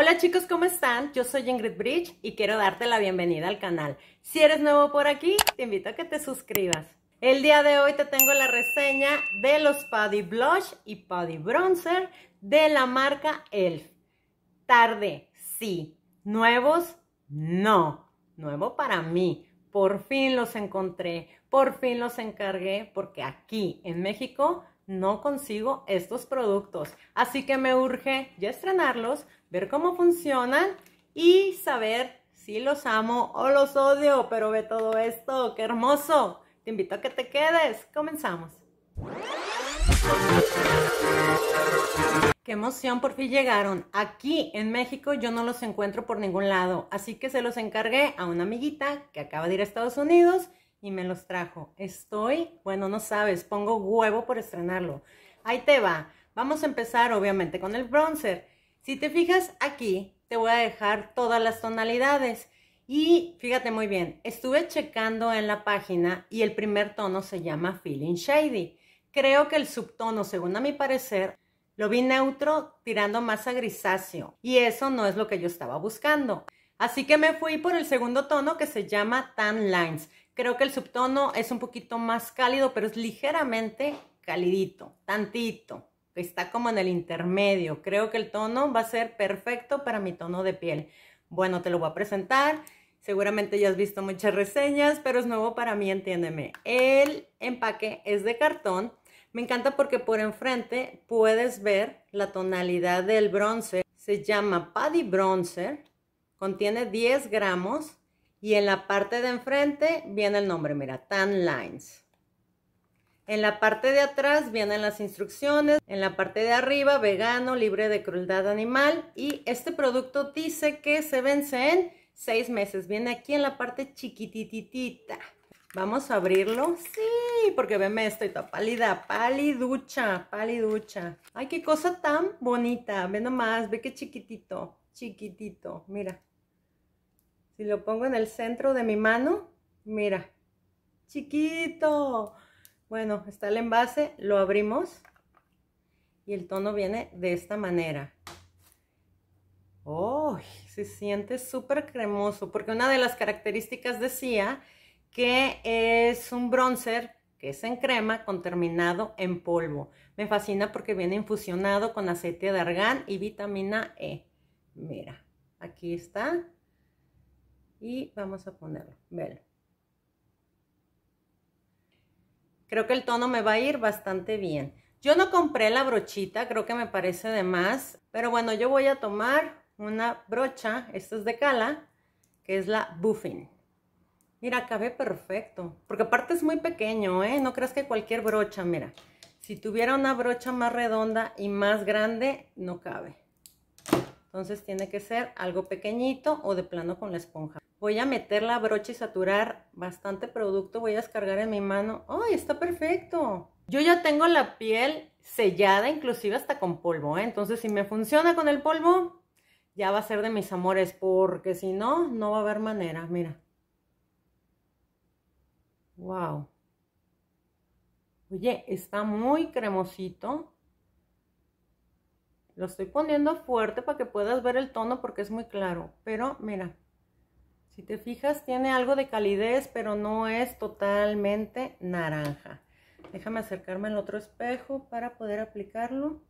Hola chicos, ¿cómo están? Yo soy Ingrid Bridge y quiero darte la bienvenida al canal. Si eres nuevo por aquí, te invito a que te suscribas. El día de hoy te tengo la reseña de los Puddy Blush y Puddy Bronzer de la marca ELF. Tarde, sí. Nuevos, no. Nuevo para mí. Por fin los encontré, por fin los encargué, porque aquí en México no consigo estos productos. Así que me urge ya estrenarlos, ver cómo funcionan y saber si los amo o los odio. Pero ve todo esto, qué hermoso. Te invito a que te quedes. Comenzamos. Qué emoción, por fin llegaron. Aquí en México yo no los encuentro por ningún lado, así que se los encargué a una amiguita que acaba de ir a Estados Unidos y me los trajo. Estoy, bueno, no sabes, pongo huevo por estrenarlo. Ahí te va. Vamos a empezar obviamente con el bronzer. Si te fijas aquí, te voy a dejar todas las tonalidades. Y fíjate muy bien, estuve checando en la página y el primer tono se llama Feeling Shady. Creo que el subtono, según a mi parecer, lo vi neutro tirando más a grisáceo. Y eso no es lo que yo estaba buscando. Así que me fui por el segundo tono que se llama Tan Lines. Creo que el subtono es un poquito más cálido, pero es ligeramente calidito, tantito. Está como en el intermedio. Creo que el tono va a ser perfecto para mi tono de piel. Bueno, te lo voy a presentar. Seguramente ya has visto muchas reseñas, pero es nuevo para mí, entiéndeme. El empaque es de cartón. Me encanta porque por enfrente puedes ver la tonalidad del bronce. Se llama Paddy Bronzer. Contiene 10 gramos y en la parte de enfrente viene el nombre, mira, Tan Lines. En la parte de atrás vienen las instrucciones, en la parte de arriba vegano, libre de crueldad animal y este producto dice que se vence en seis meses, viene aquí en la parte chiquititita. Vamos a abrirlo, sí, porque veme esto, está pálida, páliducha, páliducha. Ay, qué cosa tan bonita, ve nomás, ve qué chiquitito, chiquitito, mira. Si lo pongo en el centro de mi mano, mira, chiquito. Bueno, está el envase, lo abrimos y el tono viene de esta manera. ¡Oh! Se siente súper cremoso porque una de las características decía que es un bronzer que es en crema con terminado en polvo. Me fascina porque viene infusionado con aceite de argán y vitamina E. Mira, aquí está y vamos a ponerlo, Creo que el tono me va a ir bastante bien. Yo no compré la brochita, creo que me parece de más, pero bueno, yo voy a tomar una brocha, esta es de Cala, que es la Buffin. Mira, cabe perfecto, porque aparte es muy pequeño, ¿eh? No creas que cualquier brocha, mira. Si tuviera una brocha más redonda y más grande, no cabe. Entonces tiene que ser algo pequeñito o de plano con la esponja. Voy a meter la brocha y saturar bastante producto. Voy a descargar en mi mano. ¡Ay, está perfecto! Yo ya tengo la piel sellada, inclusive hasta con polvo. ¿eh? Entonces si me funciona con el polvo, ya va a ser de mis amores. Porque si no, no va a haber manera. Mira. ¡Wow! Oye, está muy cremosito. Lo estoy poniendo fuerte para que puedas ver el tono porque es muy claro. Pero mira, si te fijas tiene algo de calidez, pero no es totalmente naranja. Déjame acercarme al otro espejo para poder aplicarlo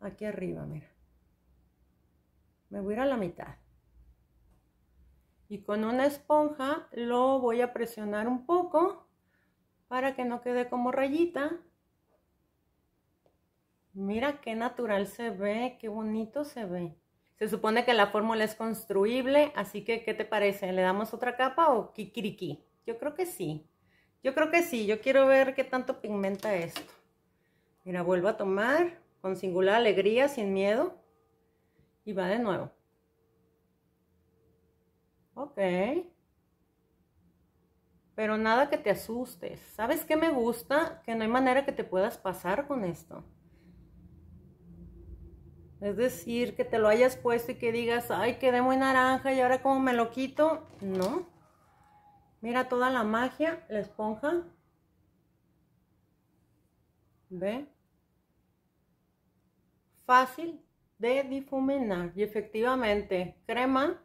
aquí arriba, mira. Me voy a ir a la mitad. Y con una esponja lo voy a presionar un poco para que no quede como rayita Mira qué natural se ve, qué bonito se ve. Se supone que la fórmula es construible, así que, ¿qué te parece? ¿Le damos otra capa o kikiriki? Yo creo que sí. Yo creo que sí. Yo quiero ver qué tanto pigmenta esto. Mira, vuelvo a tomar con singular alegría, sin miedo. Y va de nuevo. Ok. Pero nada que te asustes. ¿Sabes qué me gusta? Que no hay manera que te puedas pasar con esto. Es decir, que te lo hayas puesto y que digas, ay, quedé muy naranja y ahora como me lo quito. No. Mira toda la magia, la esponja. ¿Ve? Fácil de difuminar. Y efectivamente, crema.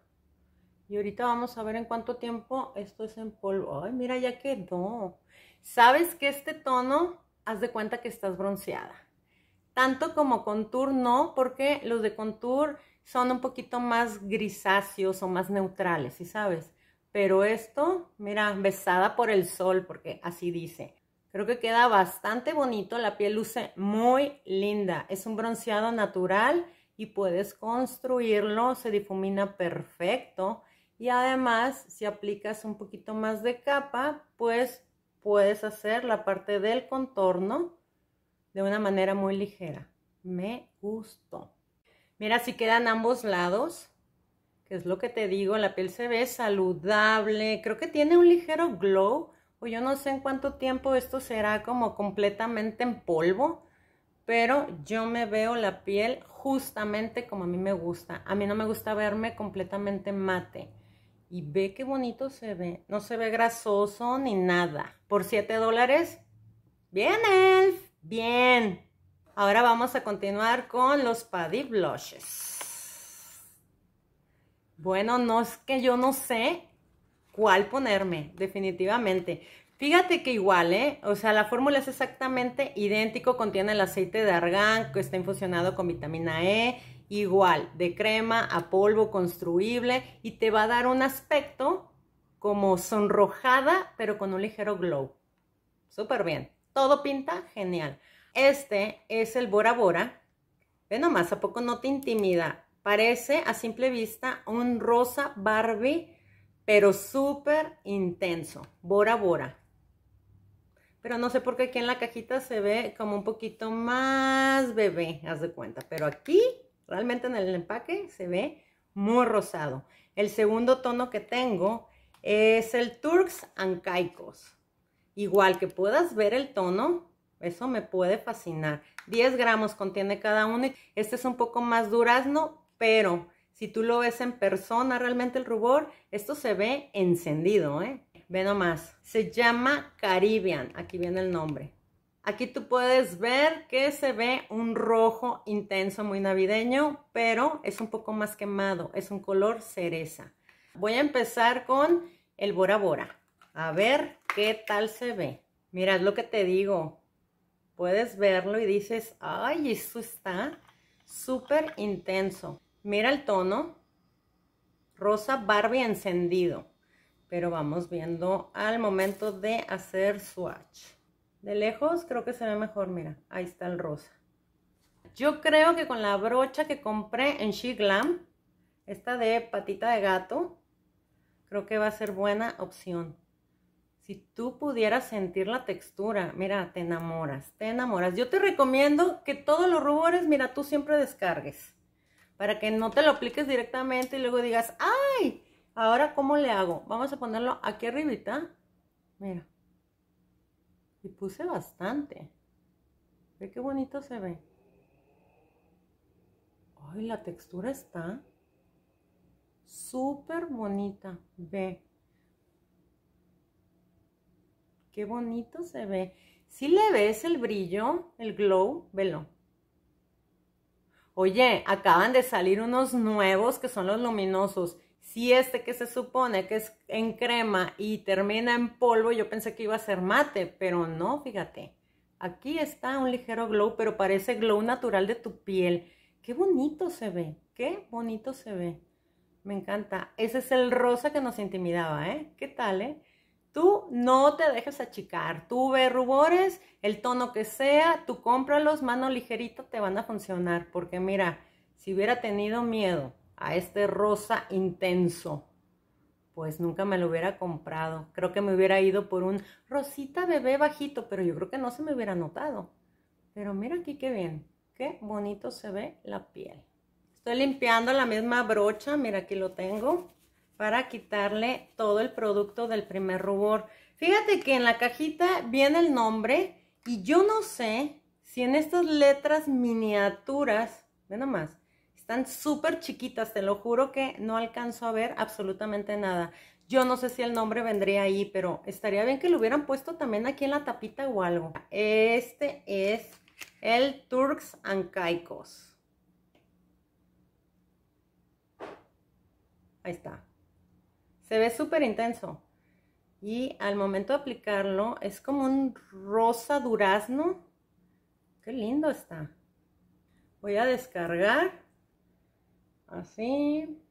Y ahorita vamos a ver en cuánto tiempo esto es en polvo. Ay, mira, ya quedó. ¿Sabes que este tono, haz de cuenta que estás bronceada? tanto como contour no, porque los de contour son un poquito más grisáceos o más neutrales, si sabes? Pero esto, mira, besada por el sol, porque así dice. Creo que queda bastante bonito, la piel luce muy linda. Es un bronceado natural y puedes construirlo, se difumina perfecto. Y además, si aplicas un poquito más de capa, pues puedes hacer la parte del contorno de una manera muy ligera. Me gustó. Mira, si quedan ambos lados, que es lo que te digo, la piel se ve saludable, creo que tiene un ligero glow, o yo no sé en cuánto tiempo esto será como completamente en polvo, pero yo me veo la piel justamente como a mí me gusta. A mí no me gusta verme completamente mate. Y ve qué bonito se ve. No se ve grasoso ni nada. Por 7 dólares, bien elf. Bien, ahora vamos a continuar con los Paddy Blushes. Bueno, no es que yo no sé cuál ponerme, definitivamente. Fíjate que igual, ¿eh? O sea, la fórmula es exactamente idéntico, contiene el aceite de argán que está infusionado con vitamina E, igual, de crema a polvo construible y te va a dar un aspecto como sonrojada, pero con un ligero glow. Súper bien. Todo pinta genial. Este es el Bora Bora. Ve nomás, ¿a poco no te intimida? Parece a simple vista un rosa Barbie, pero súper intenso. Bora Bora. Pero no sé por qué aquí en la cajita se ve como un poquito más bebé, haz de cuenta. Pero aquí, realmente en el empaque, se ve muy rosado. El segundo tono que tengo es el Turks Ancaicos. Caicos. Igual que puedas ver el tono, eso me puede fascinar. 10 gramos contiene cada uno. Este es un poco más durazno, pero si tú lo ves en persona, realmente el rubor, esto se ve encendido, ¿eh? Ve nomás. Se llama Caribbean. Aquí viene el nombre. Aquí tú puedes ver que se ve un rojo intenso, muy navideño, pero es un poco más quemado. Es un color cereza. Voy a empezar con el Bora Bora. A ver ¿Qué tal se ve? Mira, lo que te digo. Puedes verlo y dices, ay, eso está súper intenso. Mira el tono. Rosa Barbie encendido. Pero vamos viendo al momento de hacer swatch. De lejos creo que se ve mejor, mira. Ahí está el rosa. Yo creo que con la brocha que compré en She Glam, esta de patita de gato, creo que va a ser buena opción. Si tú pudieras sentir la textura, mira, te enamoras, te enamoras. Yo te recomiendo que todos los rubores, mira, tú siempre descargues. Para que no te lo apliques directamente y luego digas, ¡ay! Ahora, ¿cómo le hago? Vamos a ponerlo aquí arribita. Mira. Y puse bastante. Ve qué bonito se ve. Ay, la textura está súper bonita. Ve. Qué bonito se ve. Si le ves el brillo, el glow, velo. Oye, acaban de salir unos nuevos que son los luminosos. Si este que se supone que es en crema y termina en polvo, yo pensé que iba a ser mate, pero no, fíjate. Aquí está un ligero glow, pero parece glow natural de tu piel. Qué bonito se ve, qué bonito se ve. Me encanta. Ese es el rosa que nos intimidaba, ¿eh? ¿Qué tal, eh? Tú no te dejes achicar, tú ve rubores, el tono que sea, tú cómpralos, mano ligerita te van a funcionar, porque mira, si hubiera tenido miedo a este rosa intenso, pues nunca me lo hubiera comprado. Creo que me hubiera ido por un rosita bebé bajito, pero yo creo que no se me hubiera notado. Pero mira aquí qué bien, qué bonito se ve la piel. Estoy limpiando la misma brocha, mira aquí lo tengo para quitarle todo el producto del primer rubor. Fíjate que en la cajita viene el nombre y yo no sé si en estas letras miniaturas, ve nomás, están súper chiquitas, te lo juro que no alcanzo a ver absolutamente nada. Yo no sé si el nombre vendría ahí, pero estaría bien que lo hubieran puesto también aquí en la tapita o algo. Este es el Turks and Caicos. Ahí está. Se ve súper intenso. Y al momento de aplicarlo, es como un rosa durazno. Qué lindo está. Voy a descargar. Así.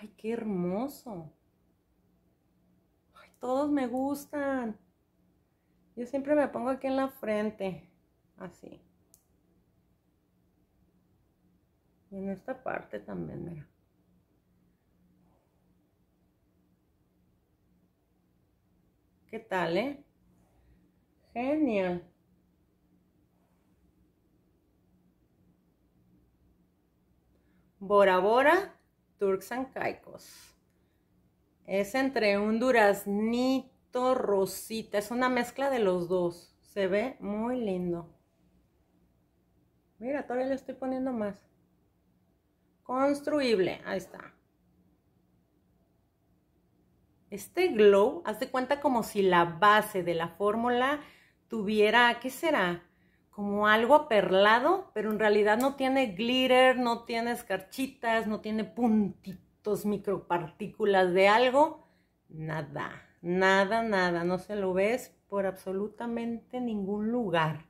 ¡Ay, qué hermoso! ¡Ay, todos me gustan! Yo siempre me pongo aquí en la frente. Así. Y en esta parte también, mira. ¿Qué tal, eh? Genial. Bora Bora, Turks and Caicos. Es entre un duraznito rosita. Es una mezcla de los dos. Se ve muy lindo. Mira, todavía le estoy poniendo más. Construible, ahí está. Este glow, haz de cuenta como si la base de la fórmula tuviera, ¿qué será? Como algo aperlado, pero en realidad no tiene glitter, no tiene escarchitas, no tiene puntitos, micropartículas de algo. Nada, nada, nada. No se lo ves por absolutamente ningún lugar.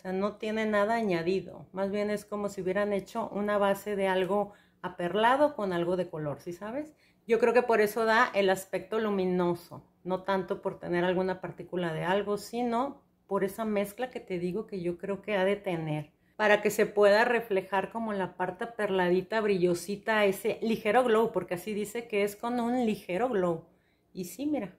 O sea, no tiene nada añadido. Más bien es como si hubieran hecho una base de algo aperlado con algo de color, ¿sí sabes? Yo creo que por eso da el aspecto luminoso, no tanto por tener alguna partícula de algo, sino por esa mezcla que te digo que yo creo que ha de tener, para que se pueda reflejar como la parte perladita, brillosita, ese ligero glow, porque así dice que es con un ligero glow. Y sí, mira,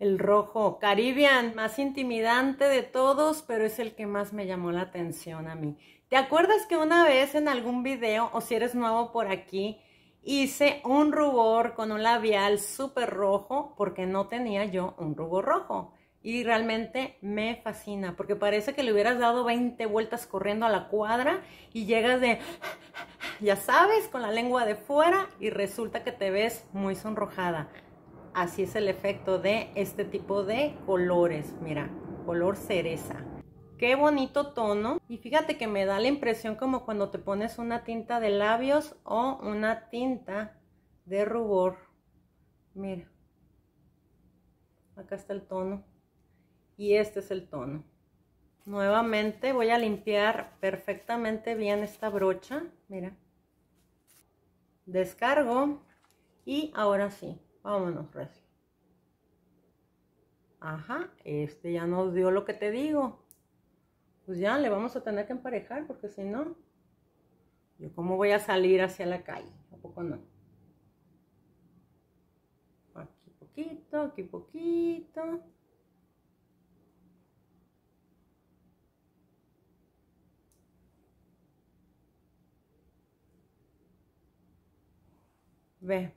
El rojo, Caribbean, más intimidante de todos, pero es el que más me llamó la atención a mí. ¿Te acuerdas que una vez en algún video, o si eres nuevo por aquí, hice un rubor con un labial súper rojo porque no tenía yo un rubor rojo? Y realmente me fascina, porque parece que le hubieras dado 20 vueltas corriendo a la cuadra y llegas de, ya sabes, con la lengua de fuera y resulta que te ves muy sonrojada así es el efecto de este tipo de colores. Mira, color cereza. Qué bonito tono. Y fíjate que me da la impresión como cuando te pones una tinta de labios o una tinta de rubor. Mira. Acá está el tono. Y este es el tono. Nuevamente voy a limpiar perfectamente bien esta brocha. Mira. Descargo. Y ahora sí, Vámonos, Recio. Ajá, este ya nos dio lo que te digo. Pues ya le vamos a tener que emparejar porque si no, yo cómo voy a salir hacia la calle, ¿a poco no? Aquí poquito, aquí poquito. Ve,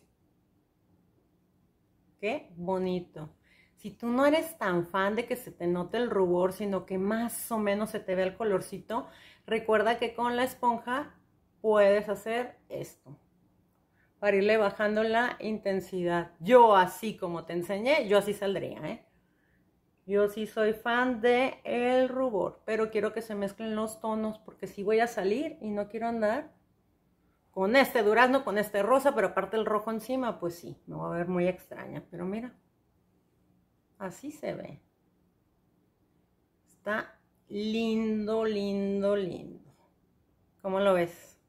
Qué bonito. Si tú no eres tan fan de que se te note el rubor, sino que más o menos se te ve el colorcito, recuerda que con la esponja puedes hacer esto para irle bajando la intensidad. Yo así como te enseñé, yo así saldría, ¿eh? Yo sí soy fan de el rubor, pero quiero que se mezclen los tonos porque si voy a salir y no quiero andar con este durazno, con este rosa, pero aparte el rojo encima, pues sí, me va a ver muy extraña. Pero mira, así se ve. Está lindo, lindo, lindo. ¿Cómo lo ves?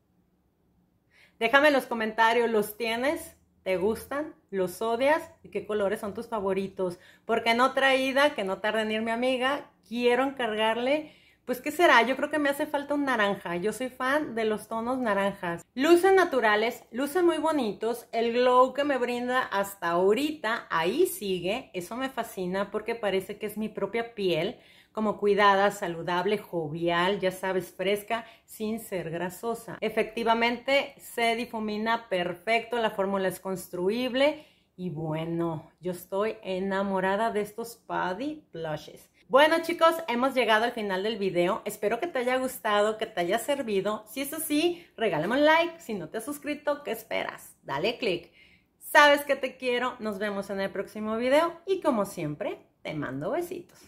Déjame en los comentarios, ¿los tienes? ¿Te gustan? ¿Los odias? ¿Y qué colores son tus favoritos? Porque otra traída, que no tarde en ir mi amiga, quiero encargarle pues, ¿qué será? Yo creo que me hace falta un naranja. Yo soy fan de los tonos naranjas. Lucen naturales, luces muy bonitos. El glow que me brinda hasta ahorita, ahí sigue. Eso me fascina porque parece que es mi propia piel, como cuidada, saludable, jovial, ya sabes, fresca, sin ser grasosa. Efectivamente, se difumina perfecto, la fórmula es construible. Y bueno, yo estoy enamorada de estos Paddy Blushes. Bueno chicos, hemos llegado al final del video. Espero que te haya gustado, que te haya servido. Si es así, regálame un like. Si no te has suscrito, ¿qué esperas? Dale click. Sabes que te quiero. Nos vemos en el próximo video. Y como siempre, te mando besitos.